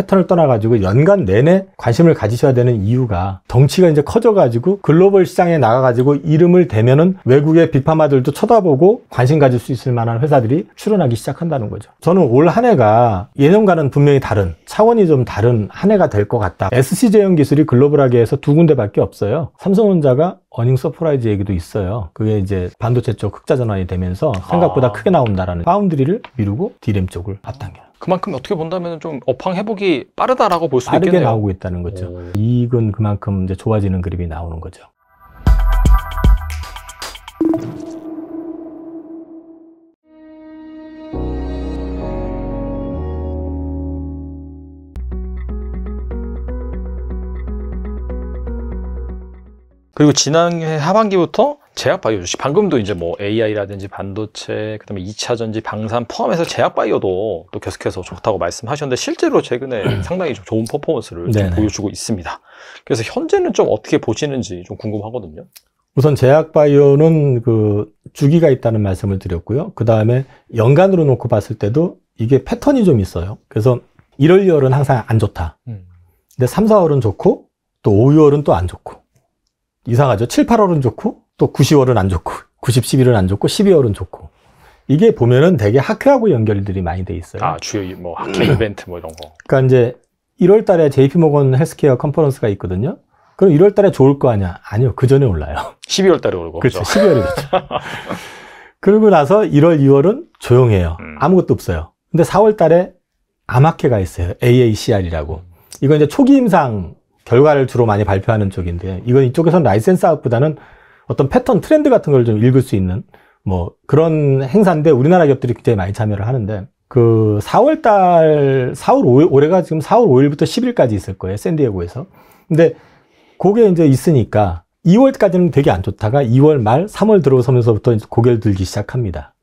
패턴을 떠나가지고 연간 내내 관심을 가지셔야 되는 이유가 덩치가 이제 커져가지고 글로벌 시장에 나가가지고 이름을 대면은 외국의 빅파마들도 쳐다보고 관심 가질 수 있을 만한 회사들이 출현하기 시작한다는 거죠. 저는 올 한 해가 예년과는 분명히 다른 차원이 좀 다른 한 해가 될 것 같다. SC제형 기술이 글로벌하게 해서 두 군데밖에 없어요. 삼성전자가 어닝 서프라이즈 얘기도 있어요. 그게 이제 반도체 쪽 흑자 전환이 되면서 생각보다 아... 크게 나온다라는 파운드리를 미루고 디램 쪽을 앞당겨요. 그만큼 어떻게 본다면 좀 업황 회복이 빠르다라고 볼 수도 있겠네요. 나오고 있다는 거죠. 오. 음. 이익은 그만큼 이제 좋아지는 그림이 나오는 거죠. 그리고 지난해 하반기부터 제약 바이오 주식 방금도 이제 뭐 AI라든지 반도체 그다음에 2차 전지 방산 포함해서 제약 바이오도 또 계속해서 좋다고 말씀하셨는데 실제로 최근에 음. 상당히 좀 좋은 퍼포먼스를 좀 보여주고 있습니다. 그래서 현재는 좀 어떻게 보시는지 좀 궁금하거든요. 우선 제약 바이오는 그 주기가 있다는 말씀을 드렸고요. 그다음에 연간으로 놓고 봤을 때도 이게 패턴이 좀 있어요. 그래서 1월, 2월은 항상 안 좋다. 음. 근데 3, 4월은 좋고 또 5, 6월은 또 안 좋고 이상하죠. 7, 8월은 좋고 또 90월은 안 좋고 90, 11은 안 좋고 12월은 좋고 이게 보면은 되게 학회하고 연결들이 많이 돼 있어요. 아 주요 뭐 학회 이벤트 뭐 이런 거. 그러니까 이제 1월 달에 JP 모건 헬스케어 컨퍼런스가 있거든요. 그럼 1월 달에 좋을 거 아니야? 아니요. 그 전에 올라요. 12월 달에 올르고 그렇죠. 12월에 그렇죠. 그리고 나서 1월, 2월은 조용해요. 음. 아무것도 없어요. 근데 4월 달에 암학회가 있어요. AACR이라고. 이건 이제 초기 임상 결과를 주로 많이 발표하는 쪽인데, 이건 이쪽에서는 라이센스아웃보다는 어떤 패턴 트렌드 같은 걸 좀 읽을 수 있는 뭐 그런 행사인데 우리나라 기업들이 굉장히 많이 참여를 하는데 그 4월 달 4월 5일 올해가 지금 4월 5일부터 10일까지 있을 거예요. 샌디에고에서. 근데 그게 이제 있으니까 2월까지는 되게 안 좋다가 2월 말 3월 들어서면서부터 이제 고개를 들기 시작합니다.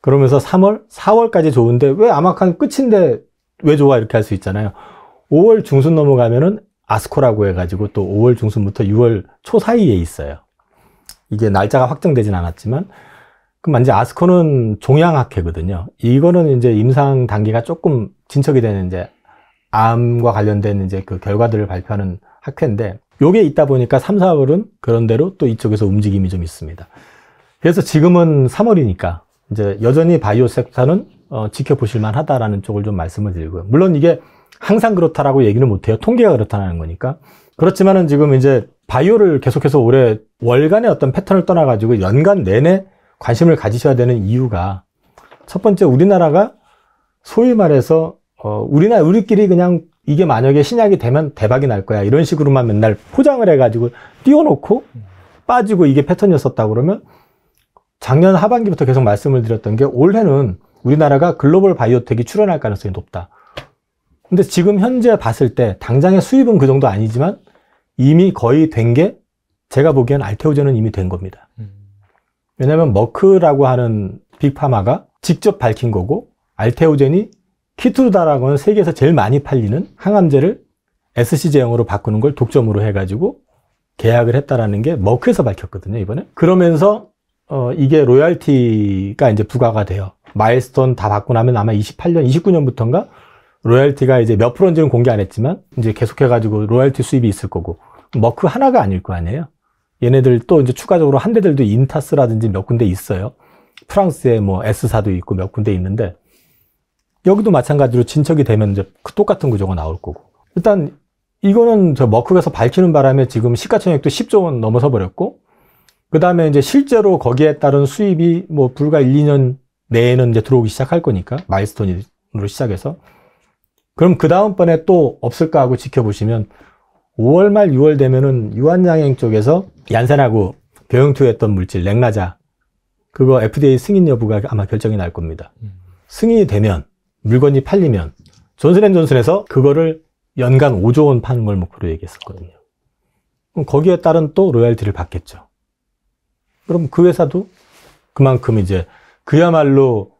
그러면서 3월 4월까지 좋은데 왜 아마칸 끝인데 왜 좋아 이렇게 할 수 있잖아요. 5월 중순 넘어가면은 아스코라고 해가지고 또 5월 중순부터 6월 초 사이에 있어요. 이게 날짜가 확정되진 않았지만 그럼 이제 아스코는 종양학회거든요. 이거는 이제 임상 단계가 조금 진척이 되는 이제 암과 관련된 이제 그 결과들을 발표하는 학회인데 요게 있다 보니까 3, 4월은 그런대로 또 이쪽에서 움직임이 좀 있습니다. 그래서 지금은 3월이니까 이제 여전히 바이오 섹터는 어, 지켜보실만 하다라는 쪽을 좀 말씀을 드리고요. 물론 이게 항상 그렇다라고 얘기는 못해요. 통계가 그렇다는 거니까. 그렇지만은 지금 이제 바이오를 계속해서 올해 월간의 어떤 패턴을 떠나가지고 연간 내내 관심을 가지셔야 되는 이유가 첫 번째 우리나라가 소위 말해서 어, 우리나 라 우리끼리 그냥 이게 만약에 신약이 되면 대박이 날 거야 이런 식으로만 맨날 포장을 해가지고 띄워놓고 빠지고 이게 패턴이었었다 그러면 작년 하반기부터 계속 말씀을 드렸던 게 올해는 우리나라가 글로벌 바이오텍이 출현할 가능성이 높다. 근데 지금 현재 봤을 때 당장의 수입은 그 정도 아니지만 이미 거의 된게 제가 보기엔 알테오젠은 이미 된 겁니다. 음. 왜냐하면 머크라고 하는 빅파마가 직접 밝힌 거고 알테오젠이 키투르다라고 는 세계에서 제일 많이 팔리는 항암제를 SC 제형으로 바꾸는 걸 독점으로 해가지고 계약을 했다라는 게 머크에서 밝혔거든요 이번에 그러면서 어, 이게 로얄티가 이제 부과가 돼요 마일스톤 다 받고 나면 아마 28년 29년부터인가 로얄티가 이제 몇 프로인지는 공개 안 했지만 이제 계속해가지고 로얄티 수입이 있을 거고 머크 하나가 아닐 거 아니에요 얘네들 또 이제 추가적으로 한 대들도 인타스라든지 몇 군데 있어요. 프랑스에 뭐 S사도 있고 몇 군데 있는데 여기도 마찬가지로 진척이 되면 이제 그 똑같은 구조가 나올 거고. 일단 이거는 저 머크에서 밝히는 바람에 지금 시가총액도 10조 원 넘어서 버렸고 그 다음에 이제 실제로 거기에 따른 수입이 뭐 불과 1, 2년 내에는 이제 들어오기 시작할 거니까 마일스톤으로 시작해서 그럼 그 다음번에 또 없을까 하고 지켜보시면 5월 말 6월 되면은 유한장행 쪽에서 얀센하고 병영투였던 물질 렉라자 그거 FDA 승인 여부가 아마 결정이 날 겁니다. 음. 승인이 되면 물건이 팔리면 존슨앤존슨에서 그거를 연간 5조 원 파는 걸 목표로 얘기했었거든요. 그럼 거기에 따른 또로얄티를 받겠죠. 그럼 그 회사도 그만큼 이제 그야말로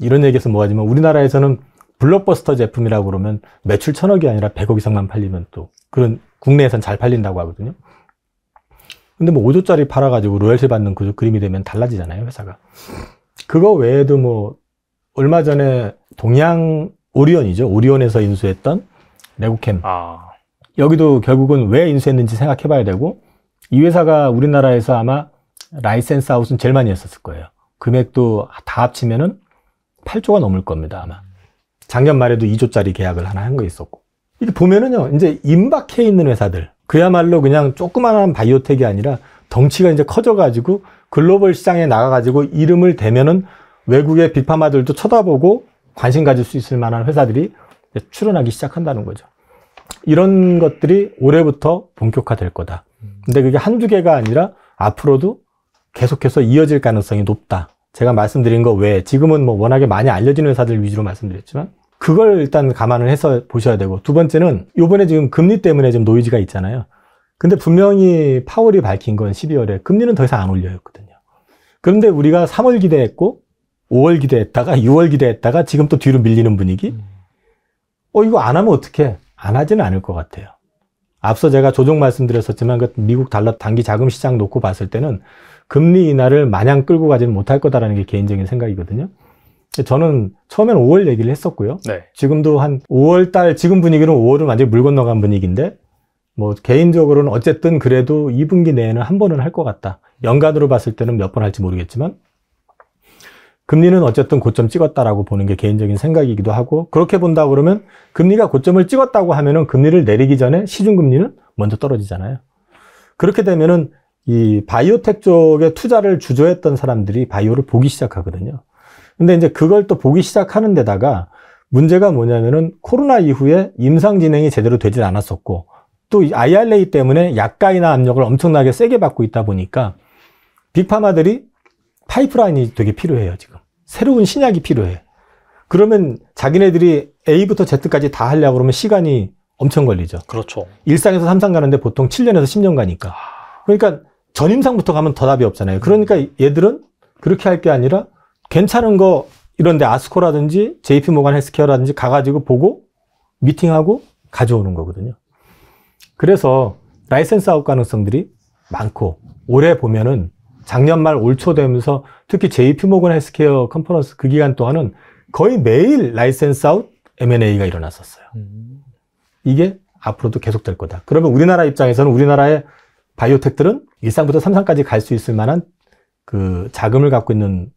이런 얘기해서 뭐하지만 우리나라에서는 블록버스터 제품이라고 그러면 매출 천억이 아니라 100억 이상만 팔리면 또 그런 국내에선 잘 팔린다고 하거든요. 근데 뭐 5조짜리 팔아가지고 로열티 받는 그 그림이 되면 달라지잖아요, 회사가. 그거 외에도 뭐, 얼마 전에 동양 오리온이죠. 오리온에서 인수했던 레고캠. 아. 여기도 결국은 왜 인수했는지 생각해 봐야 되고, 이 회사가 우리나라에서 아마 라이센스 아웃은 제일 많이 했었을 거예요. 금액도 다 합치면은 8조가 넘을 겁니다, 아마. 작년 말에도 2조짜리 계약을 하나 한 거 있었고. 이게 렇 보면은요, 이제 임박해 있는 회사들. 그야말로 그냥 조그만한 바이오텍이 아니라 덩치가 이제 커져가지고 글로벌 시장에 나가가지고 이름을 대면은 외국의 빅파마들도 쳐다보고 관심 가질 수 있을 만한 회사들이 출현하기 시작한다는 거죠. 이런 것들이 올해부터 본격화될 거다. 근데 그게 한두 개가 아니라 앞으로도 계속해서 이어질 가능성이 높다. 제가 말씀드린 거 외에 지금은 뭐 워낙에 많이 알려진 회사들 위주로 말씀드렸지만 그걸 일단 감안을 해서 보셔야 되고 두 번째는 요번에 지금 금리 때문에 좀 노이즈가 있잖아요. 근데 분명히 파월이 밝힌 건 12월에 금리는 더 이상 안 올려였거든요. 그런데 우리가 3월 기대했고 5월 기대했다가 6월 기대했다가 지금 또 뒤로 밀리는 분위기? 어 이거 안 하면 어떡해? 안 하지는 않을 것 같아요. 앞서 제가 조정 말씀드렸었지만 그 미국 달러 단기 자금 시장 놓고 봤을 때는 금리 인하를 마냥 끌고 가지는 못할 거다라는 게 개인적인 생각이거든요. 네, 저는 처음엔 5월 얘기를 했었고요. 네. 지금도 한 5월 달 지금 분위기는 5월은 완전히 물 건너간 분위기인데 뭐 개인적으로는 어쨌든 그래도 2분기 내에는 한 번은 할 것 같다. 연간으로 봤을 때는 몇 번 할지 모르겠지만 금리는 어쨌든 고점 찍었다라고 보는 게 개인적인 생각이기도 하고 그렇게 본다 그러면 금리가 고점을 찍었다고 하면은 금리를 내리기 전에 시중 금리는 먼저 떨어지잖아요. 그렇게 되면은 이 바이오텍 쪽에 투자를 주저했던 사람들이 바이오를 보기 시작하거든요. 근데 이제 그걸 또 보기 시작하는 데다가 문제가 뭐냐면은 코로나 이후에 임상 진행이 제대로 되진 않았었고 또 IRA 때문에 약가이나 압력을 엄청나게 세게 받고 있다 보니까 빅파마들이 파이프라인이 되게 필요해요 지금 새로운 신약이 필요해 그러면 자기네들이 A부터 Z까지 다 하려고 그러면 시간이 엄청 걸리죠 그렇죠 일상에서 삼상 가는데 보통 7년에서 10년 가니까 그러니까 전임상부터 가면 더 답이 없잖아요 그러니까 얘들은 그렇게 할 게 아니라 괜찮은 거 이런데 아스코라든지 JP 모간 헬스케어라든지 가가지고 보고 미팅하고 가져오는 거거든요. 그래서 라이센스 아웃 가능성들이 많고 올해 보면은 작년 말 올 초 되면서 특히 JP 모건 헬스케어 컨퍼런스 그 기간 동안은 거의 매일 라이센스 아웃 M&A가 일어났었어요. 이게 앞으로도 계속될 거다. 그러면 우리나라 입장에서는 우리나라의 바이오텍들은 일상부터 삼상까지 갈 수 있을 만한 그 자금을 갖고 있는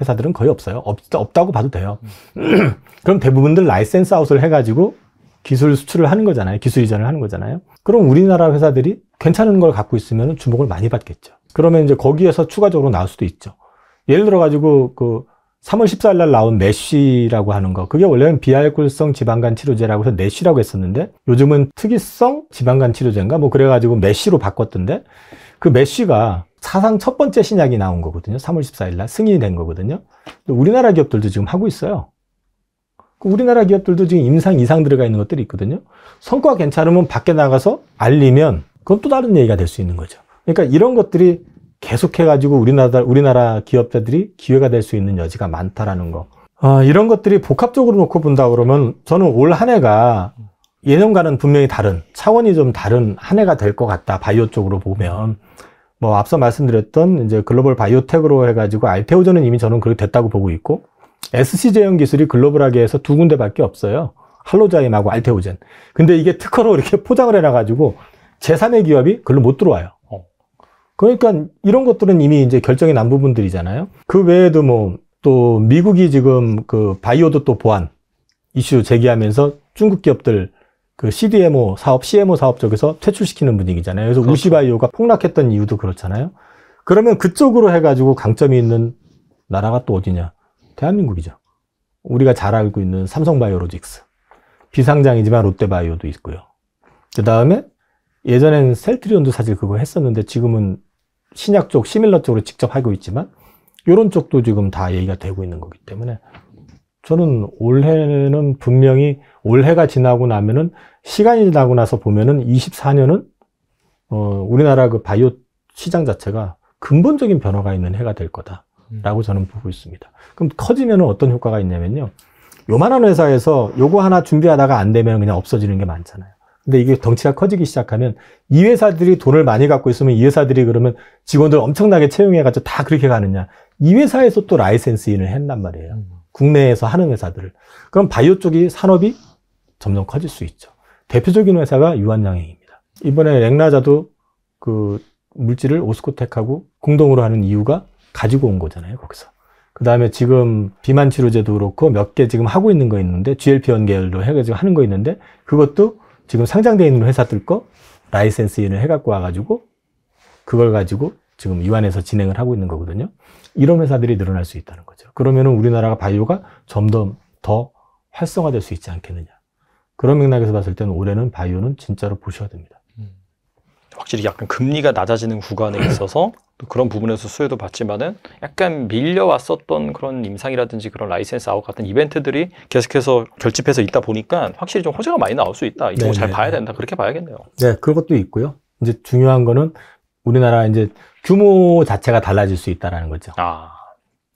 회사들은 거의 없어요. 없, 없다고 봐도 돼요. 음. 그럼 대부분들 라이센스 아웃을 해가지고 기술 수출을 하는 거잖아요. 기술 이전을 하는 거잖아요. 그럼 우리나라 회사들이 괜찮은 걸 갖고 있으면 주목을 많이 받겠죠. 그러면 이제 거기에서 추가적으로 나올 수도 있죠. 예를 들어가지고 그 3월 14일 날 나온 메쉬라고 하는 거. 그게 원래는 비알콜성 지방간 치료제라고 해서 메쉬라고 했었는데 요즘은 특이성 지방간 치료제인가 뭐 그래가지고 메쉬로 바꿨던데 그 메쉬가 사상 첫 번째 신약이 나온 거거든요. 3월 14일 날 승인이 된 거거든요. 우리나라 기업들도 지금 하고 있어요. 그 우리나라 기업들도 지금 임상 이상 들어가 있는 것들이 있거든요. 성과 괜찮으면 밖에 나가서 알리면 그건 또 다른 얘기가 될 수 있는 거죠. 그러니까 이런 것들이 계속해가지고 우리나라, 우리나라 기업자들이 기회가 될 수 있는 여지가 많다라는 거. 어, 이런 것들이 복합적으로 놓고 본다 그러면 저는 올 한 해가 예년과는 분명히 다른, 차원이 좀 다른 한 해가 될 것 같다. 바이오 쪽으로 보면. 뭐 앞서 말씀드렸던 이제 글로벌 바이오텍으로 해가지고 알테오전은 이미 저는 그렇게 됐다고 보고 있고 SC제형 기술이 글로벌하게 해서 두 군데밖에 없어요. 할로자임하고 알테오젠. 근데 이게 특허로 이렇게 포장을 해놔가지고 제3의 기업이 글로 못 들어와요. 어. 그러니까 이런 것들은 이미 이제 결정이 난 부분들이잖아요. 그 외에도 뭐 또 미국이 지금 그 바이오도 또 보안 이슈 제기하면서 중국 기업들 그 CDMO 사업, CMO 사업 쪽에서 퇴출시키는 분위기잖아요. 그래서 그렇죠. 우시바이오가 폭락했던 이유도 그렇잖아요. 그러면 그쪽으로 해가지고 강점이 있는 나라가 또 어디냐? 대한민국이죠. 우리가 잘 알고 있는 삼성바이오로직스. 비상장이지만 롯데바이오도 있고요. 그 다음에 예전엔 셀트리온도 사실 그거 했었는데 지금은 신약 쪽, 시밀러 쪽으로 직접 하고 있지만 이런 쪽도 지금 다 얘기가 되고 있는 거기 때문에 저는 올해는 분명히 올해가 지나고 나면은 시간이 지나고 나서 보면은 24년은 어, 우리나라 그 바이오 시장 자체가 근본적인 변화가 있는 해가 될 거다라고 음. 저는 보고 있습니다. 그럼 커지면 어떤 효과가 있냐면요. 요만한 회사에서 요거 하나 준비하다가 안 되면 그냥 없어지는 게 많잖아요. 근데 이게 덩치가 커지기 시작하면 이 회사들이 돈을 많이 갖고 있으면 이 회사들이 그러면 직원들 엄청나게 채용해가지고 다 그렇게 가느냐. 이 회사에서 또 라이센스인을 했단 말이에요. 음. 국내에서 하는 회사들을. 그럼 바이오 쪽이 산업이 점점 커질 수 있죠. 대표적인 회사가 유한양행입니다. 이번에 랭나자도그 물질을 오스코텍하고 공동으로 하는 이유가 가지고 온 거잖아요, 거기서. 그 다음에 지금 비만 치료제도 그렇고 몇 개 지금 하고 있는 거 있는데, GLP-1 계열로 해가지고 하는 거 있는데, 그것도 지금 상장되어 있는 회사들 거 라이센스인을 해갖고 와가지고, 그걸 가지고 지금 유완에서 진행을 하고 있는 거거든요. 이런 회사들이 늘어날 수 있다는 거죠. 그러면은 우리나라가 바이오가 점점 더 활성화될 수 있지 않겠느냐. 그런 맥락에서 봤을 때는 올해는 바이오는 진짜로 보셔야 됩니다. 음. 확실히 약간 금리가 낮아지는 구간에 있어서 그런 부분에서 수혜도 받지만은 약간 밀려왔었던 그런 임상이라든지 그런 라이센스 아웃 같은 이벤트들이 계속해서 결집해서 있다 보니까 확실히 좀 호재가 많이 나올 수 있다. 이거잘 네, 네, 봐야 네. 된다. 그렇게 봐야겠네요. 네, 그것도 있고요. 이제 중요한 거는 우리나라 이제 규모 자체가 달라질 수 있다라는 거죠. 아.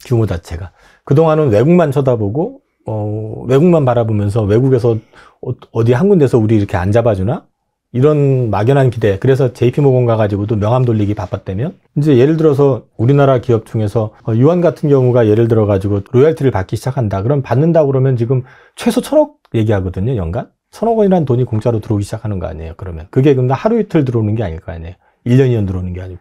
규모 자체가. 그동안은 외국만 쳐다보고 어, 외국만 바라보면서 외국에서 어, 어디 한 군데서 우리 이렇게 안 잡아주나? 이런 막연한 기대. 그래서 JP모건 가가지고도 명함 돌리기 바빴다면 이제 예를 들어서 우리나라 기업 중에서 어, 유한 같은 경우가 예를 들어가지고 로열티를 받기 시작한다. 그럼 받는다 그러면 지금 최소 천억 얘기하거든요, 연간. 천억 원이라는 돈이 공짜로 들어오기 시작하는 거 아니에요, 그러면. 그게 근데 하루 이틀 들어오는 게 아닐 거 아니에요. 1년, 2년 들어오는 게 아니고.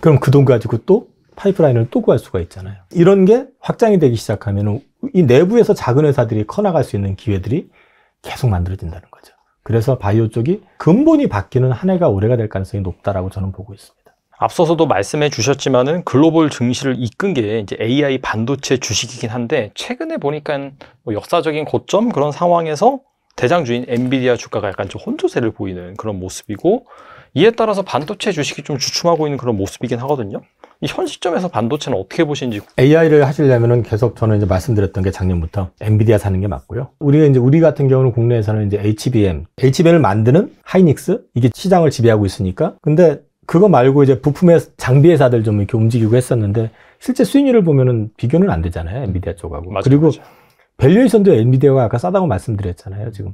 그럼 그 돈 가지고 또 파이프라인을 또 구할 수가 있잖아요. 이런 게 확장이 되기 시작하면 이 내부에서 작은 회사들이 커나갈 수 있는 기회들이 계속 만들어진다는 거죠. 그래서 바이오 쪽이 근본이 바뀌는 한 해가 올해가 될 가능성이 높다라고 저는 보고 있습니다. 앞서서도 말씀해 주셨지만은 글로벌 증시를 이끈 게 이제 AI 반도체 주식이긴 한데 최근에 보니까 뭐 역사적인 고점 그런 상황에서 대장주인 엔비디아 주가가 약간 좀 혼조세를 보이는 그런 모습이고 이에 따라서 반도체 주식이 좀 주춤하고 있는 그런 모습이긴 하거든요. 현 시점에서 반도체는 어떻게 보시는지 AI를 하시려면은 계속 저는 이제 말씀드렸던 게 작년부터 엔비디아 사는 게 맞고요. 우리가 이제 우리 같은 경우는 국내에서는 이제 HBM, HBM을 만드는 하이닉스 이게 시장을 지배하고 있으니까. 근데 그거 말고 이제 부품의 장비 회사들 좀 이렇게 움직이고 했었는데 실제 수익률을 보면은 비교는 안 되잖아요. 엔비디아 쪽하고. 맞아, 그리고 맞아. 밸류에이션도 엔비디아가 아까 싸다고 말씀드렸잖아요. 지금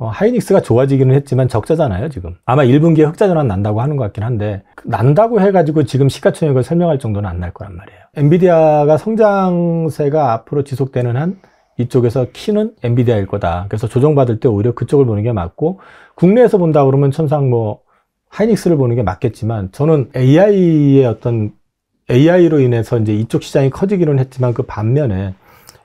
어, 하이닉스가 좋아지기는 했지만 적자잖아요 지금 아마 1분기에 흑자전환 난다고 하는 것 같긴 한데 그 난다고 해가지고 지금 시가총액을 설명할 정도는 안 날 거란 말이에요 엔비디아가 성장세가 앞으로 지속되는 한 이쪽에서 키는 엔비디아일 거다 그래서 조정받을 때 오히려 그쪽을 보는 게 맞고 국내에서 본다 그러면 천상 뭐 하이닉스를 보는 게 맞겠지만 저는 AI의 어떤 AI로 인해서 이제 이쪽 시장이 커지기는 했지만 그 반면에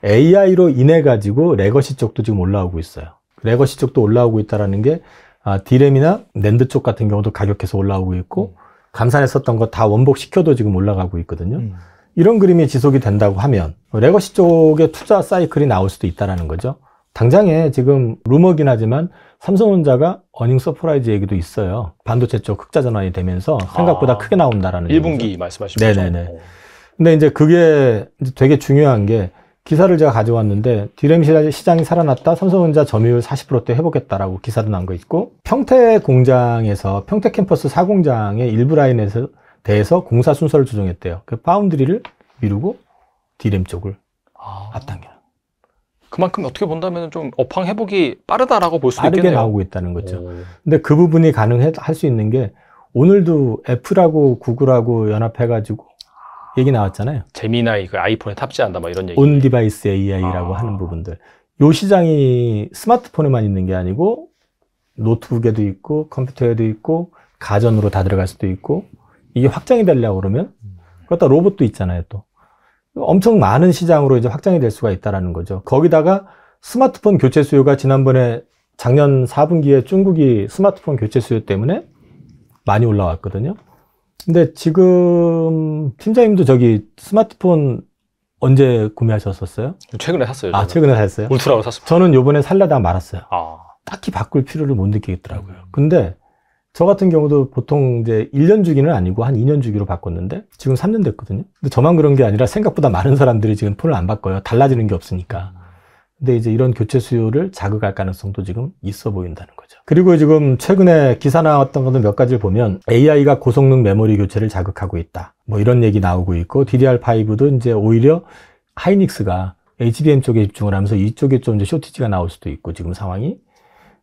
AI로 인해 가지고 레거시 쪽도 지금 올라오고 있어요 레거시 쪽도 올라오고 있다라는 게 아, 디램이나 낸드 쪽 같은 경우도 가격 계속 올라오고 있고 음. 감산했었던거 다 원복 시켜도 지금 올라가고 있거든요. 음. 이런 그림이 지속이 된다고 하면 레거시 쪽에 투자 사이클이 나올 수도 있다라는 거죠. 당장에 지금 루머긴 하지만 삼성전자가 어닝 서프라이즈 얘기도 있어요. 반도체 쪽 흑자 전환이 되면서 생각보다 아, 크게 나온다라는 1분기 얘기죠. 말씀하신 네네네. 네네 어. 근데 이제 그게 이제 되게 중요한 게 기사를 제가 가져왔는데 디램 시장이 살아났다 삼성전자 점유율 40%대 해보겠다라고 기사도 난 거 있고 평택 공장에서 평택 캠퍼스 4공장의 일부 라인에서 대해서 공사 순서를 조정했대요 그 파운드리를 미루고 디램 쪽을 아... 앞당겨요 그만큼 어떻게 본다면 좀 업황 회복이 빠르다라고 볼 수 있겠네요 빠르게 나오고 있다는 거죠 오... 근데 그 부분이 가능할 수 있는 게 오늘도 애플하고 구글하고 연합해가지고 얘기 나왔잖아요. 재미나이 그 아이폰에 탑재한다 뭐 이런 얘기. 온 디바이스 AI라고 아. 하는 부분들. 요 시장이 스마트폰에만 있는 게 아니고 노트북에도 있고 컴퓨터에도 있고 가전으로 다 들어갈 수도 있고 이게 확장이 되려고 그러면 그렇다 로봇도 있잖아요 또 엄청 많은 시장으로 이제 확장이 될 수가 있다라는 거죠 거기다가 스마트폰 교체 수요가 지난번에 작년 4분기에 중국이 스마트폰 교체 수요 때문에 많이 올라왔거든요 근데 지금 팀장님도 저기 스마트폰 언제 구매하셨었어요? 최근에 샀어요. 아, 저는. 최근에 샀어요? 울트라로 샀습니다. 저는 요번에 살려다 말았어요. 아. 딱히 바꿀 필요를 못 느끼겠더라고요. 근데 저 같은 경우도 보통 이제 1년 주기는 아니고 한 2년 주기로 바꿨는데 지금 3년 됐거든요. 근데 저만 그런 게 아니라 생각보다 많은 사람들이 지금 폰을 안 바꿔요. 달라지는 게 없으니까. 근데 이제 이런 교체 수요를 자극할 가능성도 지금 있어 보인다는 거예요. 거죠. 그리고 지금 최근에 기사 나왔던 것들 몇 가지를 보면 AI가 고성능 메모리 교체를 자극하고 있다. 뭐 이런 얘기 나오고 있고 DDR5도 이제 오히려 하이닉스가 HBM 쪽에 집중을 하면서 이쪽에 좀 이제 쇼티지가 나올 수도 있고 지금 상황이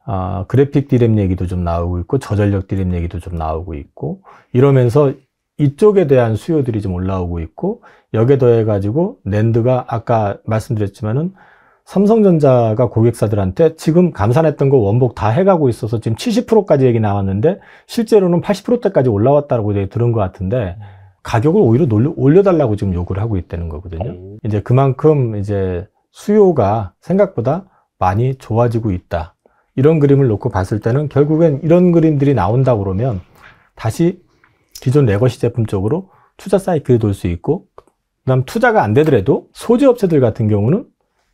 아, 그래픽 디램 얘기도 좀 나오고 있고 저전력 디램 얘기도 좀 나오고 있고 이러면서 이쪽에 대한 수요들이 좀 올라오고 있고 여기에 더해 가지고 랜드가 아까 말씀드렸지만은 삼성전자가 고객사들한테 지금 감산했던 거 원복 다 해가고 있어서 지금 70%까지 얘기 나왔는데 실제로는 80%대까지 올라왔다고 들은 것 같은데 가격을 오히려 올려, 달라고 지금 요구를 하고 있다는 거거든요. 어? 이제 그만큼 이제 수요가 생각보다 많이 좋아지고 있다. 이런 그림을 놓고 봤을 때는 결국엔 이런 그림들이 나온다 그러면 다시 기존 레거시 제품 쪽으로 투자 사이클이 돌 수 있고 그다음 투자가 안 되더라도 소재 업체들 같은 경우는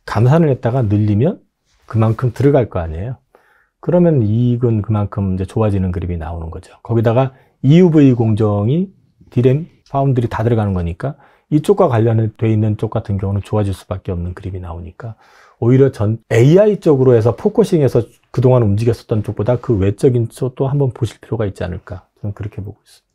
감산을 했다가 늘리면 그만큼 들어갈 거 아니에요. 그러면 이익은 그만큼 이제 좋아지는 그림이 나오는 거죠. 거기다가 EUV 공정이 디램 파운드리 다 들어가는 거니까 이쪽과 관련돼 있는 쪽 같은 경우는 좋아질 수밖에 없는 그림이 나오니까 오히려 전 AI 쪽으로 해서 포커싱해서 그동안 움직였었던 쪽보다 그 외적인 쪽도 한번 보실 필요가 있지 않을까 저는 그렇게 보고 있습니다.